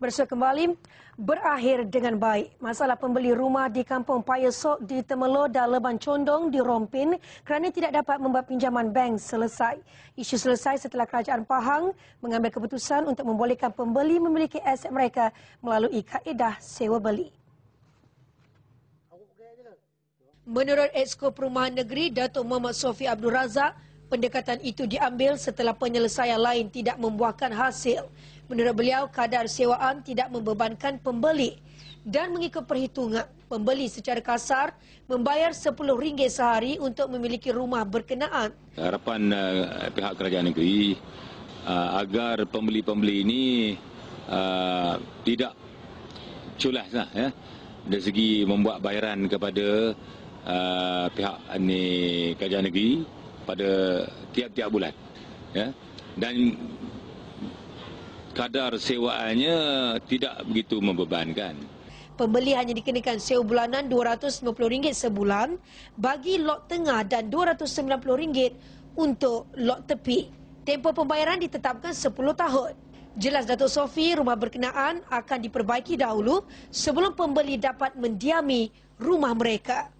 bersua kembali berakhir dengan baik. Masalah pembeli rumah di kampung Payesok di Temelo dan Leban Condong di Rompin kerana tidak dapat membuat pinjaman bank selesai. Isu selesai setelah kerajaan Pahang mengambil keputusan untuk membolehkan pembeli memiliki aset mereka melalui kaedah sewa beli. Menurut Exko Perumahan Negeri, Datuk Muhammad Sofi Abdul Razak, pendekatan itu diambil setelah penyelesaian lain tidak membuahkan hasil. Menurut beliau, kadar sewaan tidak membebankan pembeli dan mengikut perhitungan pembeli secara kasar membayar RM10 sehari untuk memiliki rumah berkenaan. Harapan uh, pihak kerajaan negeri uh, agar pembeli-pembeli ini uh, tidak culas lah, ya, dari segi membuat bayaran kepada uh, pihak ini, kerajaan negeri pada tiap-tiap bulan. Ya. Dan kadar sewaannya tidak begitu membebankan. Pembeli hanya dikenakan sewa bulanan RM250 sebulan bagi lot tengah dan RM290 untuk lot tepi. Tempoh pembayaran ditetapkan 10 tahun. Jelas Datuk Sofi, rumah berkenaan akan diperbaiki dahulu sebelum pembeli dapat mendiami rumah mereka.